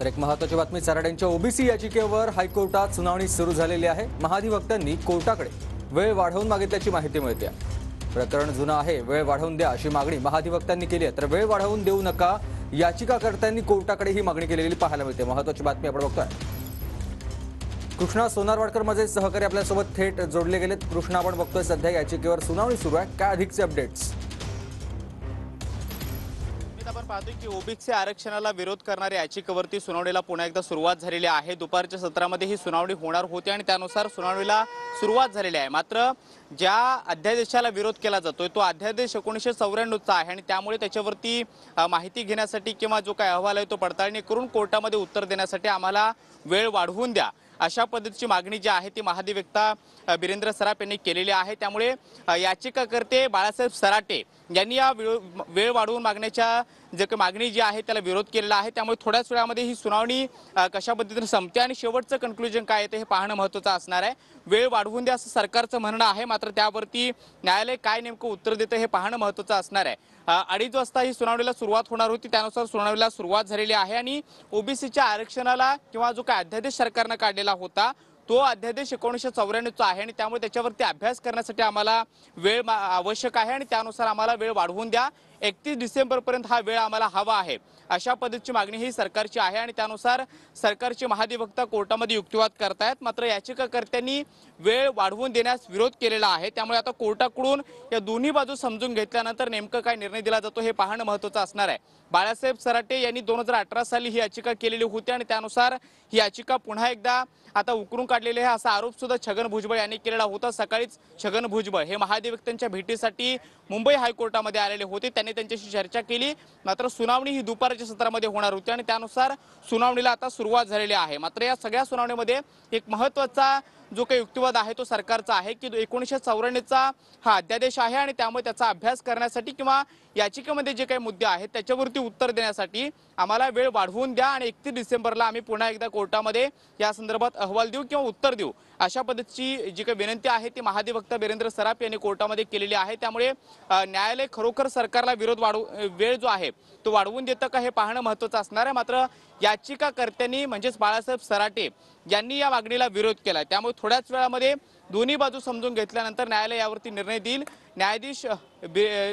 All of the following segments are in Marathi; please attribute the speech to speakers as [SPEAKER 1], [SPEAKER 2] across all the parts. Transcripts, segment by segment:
[SPEAKER 1] तर एक महत्वाची बातमी चराड्यांच्या ओबीसी याचिकेवर हायकोर्टात सुनावणी सुरू झालेली आहे महाधिवक्त्यांनी कोर्टाकडे वेळ वाढवून मागितल्याची माहिती मिळते प्रकरण जुनं आहे वेळ वाढवून द्या अशी मागणी महाधिवक्त्यांनी केली आहे तर वेळ वाढवून देऊ नका याचिकाकर्त्यांनी कोर्टाकडे ही मागणी केलेली पाहायला मिळते महत्वाची बातमी आपण बघतोय कृष्णा सोनारवाडकर माझे सहकारी आपल्यासोबत थेट जोडले गेलेत कृष्णा आपण बघतोय सध्या याचिकेवर सुनावणी सुरू आहे काय अधिकचे
[SPEAKER 2] अपडेट्स पाहतोय की ओबीसी आरक्षणाला विरोध करणाऱ्या याचिकेवरती सुनावणीला पुन्हा एकदा सुरुवात झालेली आहे दुपारच्या सत्रामध्ये ही सुनावणी होणार होती आणि त्यानुसार सुनावणीला सुरुवात झालेली आहे मात्र ज्या अध्यादेशाला विरोध केला जातोय तो अध्यादेश एकोणीसशे चौऱ्याण्णवचा आहे आणि त्यामुळे त्याच्यावरती माहिती घेण्यासाठी किंवा जो काही अहवाल आहे तो पडताळणी करून कोर्टामध्ये उत्तर देण्यासाठी आम्हाला वेळ वाढवून द्या अशा पद्धतीची मागणी जी आहे ती महाधिवक्ता बिरेंद्र सराफ यांनी केलेली आहे त्यामुळे याचिकाकर्ते बाळासाहेब सराटे यांनी या वेळ वाढवून मागण्याच्या जे काही मागणी जी आहे त्याला विरोध केलेला आहे त्यामुळे थोड्याच वेळामध्ये ही सुनावणी कशा पद्धतीने संपते आणि शेवटचं कन्क्लुजन काय येतं हे पाहणं महत्त्वाचं असणार आहे वेळ वाढवून द्या असं सरकारचं म्हणणं आहे मात्र त्यावरती न्यायालय काय नेमकं उत्तर देतं हे पाहणं महत्त्वाचं असणार आहे अडीच वाजता ही सुनावणीला सुरुवात होणार होती त्यानुसार सुनावणीला सुरुवात झालेली आहे आणि ओबीसीच्या आरक्षणाला किंवा जो काय अध्यादेश सरकारनं काढलेला होता तो अध्यादेश एकोणीसशे चौऱ्याण्णवचा आहे आणि त्यामुळे त्याच्यावरती अभ्यास करण्यासाठी आम्हाला वेळ आवश्यक आहे आणि त्यानुसार आम्हाला वेळ वाढवून द्या एकतीस डिसेंबरपर्यंत हा वेळ आम्हाला हवा आहे अशा पद्धतीची मागणी ही सरकारची आहे आणि त्यानुसार सरकारचे महाधिवक्ता कोर्टामध्ये युक्तिवाद करतायत मात्र याचिकाकर्त्यांनी वेळ वाढवून देण्यास विरोध केलेला आहे त्यामुळे आता कोर्टाकडून या दोन्ही बाजू समजून घेतल्यानंतर नेमकं काय निर्णय दिला जातो हे पाहणं महत्त्वाचं असणार आहे बाळासाहेब सराटे यांनी दोन हजार अठरा साली ही याचिका केलेली होती आणि त्यानुसार ही याचिका पुन्हा एकदा आता उकरून काढलेली आहे असा आरोप सुद्धा छगन भुजबळ यांनी केलेला होता सकाळीच छगन भुजबळ हे महाधिवक्त्यांच्या भेटीसाठी मुंबई हायकोर्टामध्ये आलेले होते त्यांनी त्यांच्याशी चर्चा केली मात्र सुनावणी ही दुपारच्या सत्रामध्ये होणार होती आणि त्यानुसार सुनावणीला आता सुरुवात झालेली आहे मात्र या सगळ्या सुनावणीमध्ये एक महत्त्वाचा जो काही युक्तिवाद आहे तो सरकारचा आहे की एकोणीसशे चौऱ्याण्णवचा हा अध्यादेश आहे आणि त्यामुळे त्याचा अभ्यास करण्यासाठी किंवा याचिकेमध्ये जे काही मुद्दे आहेत त्याच्यावरती उत्तर देण्यासाठी आम्हाला वेळ वाढवून द्या आणि एकतीस डिसेंबरला आम्ही पुन्हा एकदा कोर्टामध्ये या संदर्भात अहवाल देऊ किंवा उत्तर देऊ अशा पद्धतीची जी काही विनंती आहे ती महाधिवक्ता बिरेंद्र सराफ यांनी कोर्टामध्ये केलेली आहे त्यामुळे न्यायालय खरोखर सरकारला विरोध वाढवू वेळ जो आहे तो वाढवून देतं का हे पाहणं महत्त्वाचं असणार आहे मात्र याचिकाकर्त्यांनी म्हणजेच बाळासाहेब सराटे यांनी या मागणीला विरोध केला त्यामुळे थोड्याच वेळामध्ये दोन्ही बाजू समजून घेतल्यानंतर न्यायालय यावरती निर्णय देईल न्यायाधीश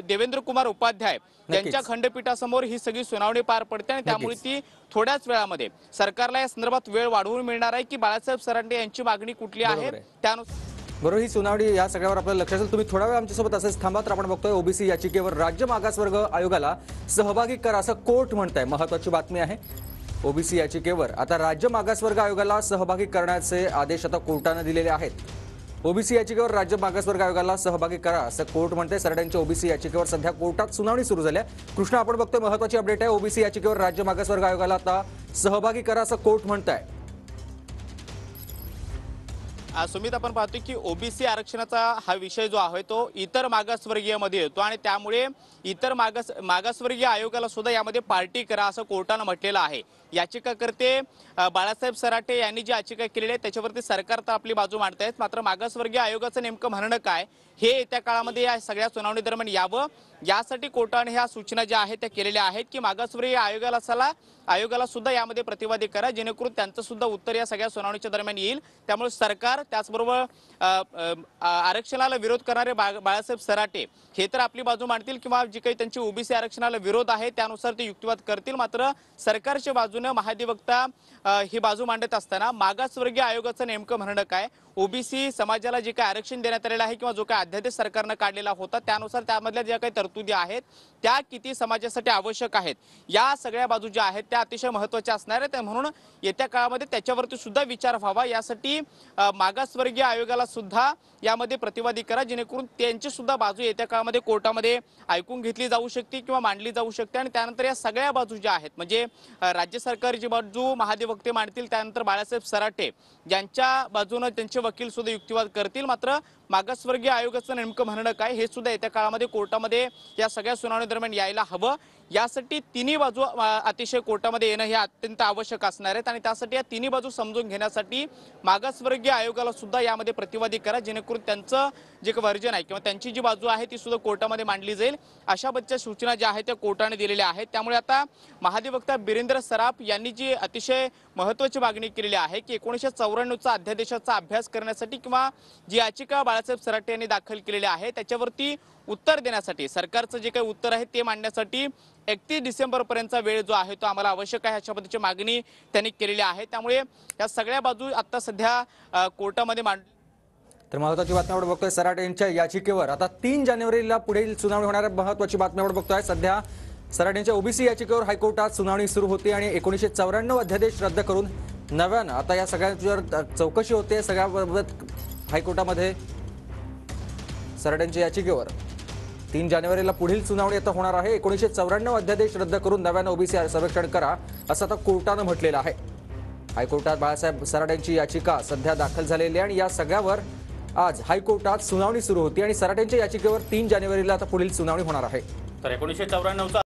[SPEAKER 2] देवेंद्र कुमार उपाध्याय यांच्या खंडपीठासमोर ही सगळी सुनावणी पार पडते आणि त्यामुळे ती थोड्याच वेळामध्ये सरकारला या संदर्भात वेळ वाढवून मिळणार आहे की बाळासाहेब सरांडे यांची मागणी कुठली आहे त्यानुसार
[SPEAKER 1] बरोबर ही सुनावणी या सगळ्यावर आपल्याला लक्ष असेल तुम्ही थोडा वेळ आमच्यासोबत असेच थांबा तर आपण बघतोय ओबीसी याचिकेवर राज्य मागासवर्ग आयोगाला सहभागी करा असं कोर्ट म्हणत आहे महत्वाची बातमी आहे ओबीसी याचिकेवर आता राज्य मागासवर्ग आयोगाला सहभागी करण्याचे आदेश आता कोर्टानं दिलेले आहेत ओबीसी याचिकेवर राज्य मागासवर्ग आयोगाला सहभागी करा असं कोर्ट म्हणते सरड्यांच्या ओबीसी याचिकेवर सध्या कोर्टात सुनावणी सुरू आहे कृष्णा आपण बघतोय महत्वाची अपडेट आहे ओबीसी याचिकेवर राज्य मागासवर्ग आयोगाला आता सहभागी करा असं कोर्ट म्हणत आहे
[SPEAKER 2] सुमित आपण पाहतो की ओबीसी आरक्षणाचा हा विषय जो आहे तो इतर मागासवर्गीयमध्ये येतो आणि त्यामुळे इतर मागास मागासवर्गीय आयोगाला सुद्धा यामध्ये पार्टी करा असं कोर्टानं म्हटलेलं आहे याचिकाकर्ते बाळासाहेब सराटे यांनी जी याचिका केलेली आहे त्याच्यावरती सरकार तर आपली बाजू मांडत आहेत मात्र मागासवर्गीय आयोगाचं नेमकं म्हणणं काय हे येत्या काळामध्ये या सगळ्या सुनावणी दरम्यान यावं यासाठी कोर्टाने ह्या सूचना ज्या आहेत त्या केलेल्या आहेत की मागासवर्गीय आयोगाला सला आयोगाला सुद्धा यामध्ये प्रतिवादी करा जेणेकरून त्यांचं सुद्धा उत्तर या सगळ्या सुनावणीच्या दरम्यान येईल त्यामुळे सरकार त्याचबरोबर आरक्षणाला विरोध करणारे बाळासाहेब सराटे हे तर आपली बाजू मांडतील किंवा जी काही त्यांची ओबीसी आरक्षणाला विरोध आहे त्यानुसार ते युक्तिवाद करतील मात्र सरकारच्या बाजूने महाधिवक्ता ही बाजू मांडत असताना मागासवर्गीय आयोगाचं नेमकं म्हणणं काय ओबीसी समाजाला जे काही आरक्षण देण्यात आलेलं आहे किंवा जो काही अध्यादेश सरकारनं काढलेला होता त्यानुसार त्यामधल्या ज्या काही तरतुदी आहेत त्या किती समाजासाठी आवश्यक आहेत या सगळ्या बाजू ज्या आहेत त्या अतिशय महत्त्वाच्या असणार आहेत म्हणून येत्या काळामध्ये त्याच्यावरती सुद्धा विचार व्हावा यासाठी मागासवर्गीय आयोगाला सुद्धा यामध्ये प्रतिवादी करा जेणेकरून त्यांची सुद्धा बाजू येत्या काळामध्ये कोर्टामध्ये ऐकून घेतली जाऊ शकते किंवा मांडली जाऊ शकते आणि त्यानंतर या सगळ्या बाजू ज्या आहेत म्हणजे राज्य सरकारची बाजू महाधिवक्ते मांडतील त्यानंतर बाळासाहेब सराटे यांच्या बाजूनं त्यांचे वकील सुद्धा युक्तिवाद करतील मात्र मागासवर्गीय आयोगाचं नेमकं म्हणणं काय हे सुद्धा येत्या काळामध्ये कोर्टामध्ये या सगळ्या सुनावणी दरम्यान यायला हवं यासाठी तिन्ही बाजू अतिशय कोर्टामध्ये येणं हे अत्यंत आवश्यक असणार आहेत आणि त्यासाठी या तिन्ही बाजू समजून घेण्यासाठी मागासवर्गीय आयोगाला सुद्धा यामध्ये प्रतिवादी करा जेणेकरून त्यांचं जे वर्जन आहे किंवा त्यांची जी बाजू आहे ती सुद्धा कोर्टामध्ये मांडली जाईल अशा बद्दल सूचना ज्या आहेत त्या कोर्टाने दिलेल्या आहेत त्यामुळे आता महाधिवक्ता बिरेंद्र सराफ यांनी जी अतिशय महत्वाची मागणी केलेली आहे की एकोणीसशे चौऱ्याण्णवचा अध्यादेशाचा अभ्यास करण्यासाठी किंवा जी याचिका बाळासाहेब सराटे यांनी दाखल केलेले आहे त्याच्यावरती उत्तर देण्यासाठी सरकारचं जे काही उत्तर आहे ते मांडण्यासाठी एकतीस पर्यंतचा वेळ जो आहे तो आम्हाला आवश्यक आहे अशा पद्धतीची मागणी त्यांनी केलेली आहे त्यामुळे या सगळ्या बाजू आता सध्या कोर्टामध्ये मांड
[SPEAKER 1] तर महत्वाची बातमी आपण बघतोय सराटे यांच्या याचिकेवर आता तीन जानेवारीला पुढील सुनावणी होणार महत्वाची बातमी आपण बघतोय सध्या यांच्या ओबीसी याचिकेवर हायकोर्टात सुनावणी सुरू होती आणि एकोणीसशे चौऱ्याण्णव अध्यादेश रद्द करून नव्यानं आता या सगळ्यांवर चौकशी होते सगळ्याबाबत हायकोर्टामध्ये सरड्यांच्या याचिकेवर तीन जानेवारीला पुढील सुनावणी आता होणार आहे एकोणीसशे चौऱ्याण्णव अध्यादेश रद्द करून नव्यानं ओबीसी सर्वेक्षण करा असं आता कोर्टानं म्हटलेलं आहे हायकोर्टात बाळासाहेब सराड यांची याचिका सध्या दाखल झालेली आहे आणि या सगळ्यावर आज हायकोर्टात सुनावणी सुरू होती आणि सराट यांच्या याचिकेवर तीन जानेवारीला आता पुढील सुनावणी होणार आहे
[SPEAKER 2] तर एकोणीसशे चौऱ्याण्णवचा